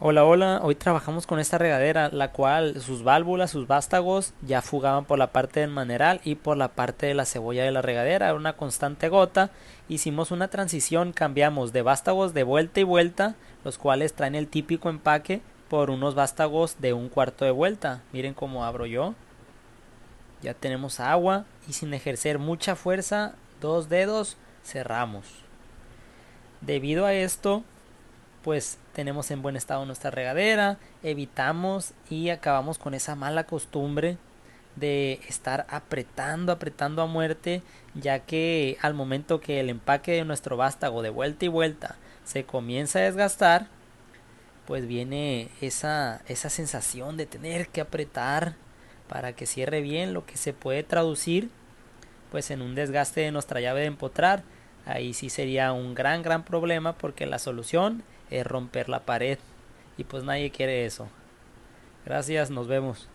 Hola, hola. Hoy trabajamos con esta regadera, la cual sus válvulas, sus vástagos ya fugaban por la parte del maneral y por la parte de la cebolla de la regadera. Era una constante gota. Hicimos una transición, cambiamos de vástagos de vuelta y vuelta, los cuales traen el típico empaque, por unos vástagos de un cuarto de vuelta. Miren cómo abro yo. Ya tenemos agua y sin ejercer mucha fuerza, dos dedos cerramos. Debido a esto, pues tenemos en buen estado nuestra regadera, evitamos y acabamos con esa mala costumbre de estar apretando, apretando a muerte, ya que al momento que el empaque de nuestro vástago de vuelta y vuelta se comienza a desgastar, pues viene esa, esa sensación de tener que apretar para que cierre bien, lo que se puede traducir pues en un desgaste de nuestra llave de empotrar. Ahí sí sería un gran, gran problema porque la solución es eh, romper la pared. Y pues nadie quiere eso. Gracias, nos vemos.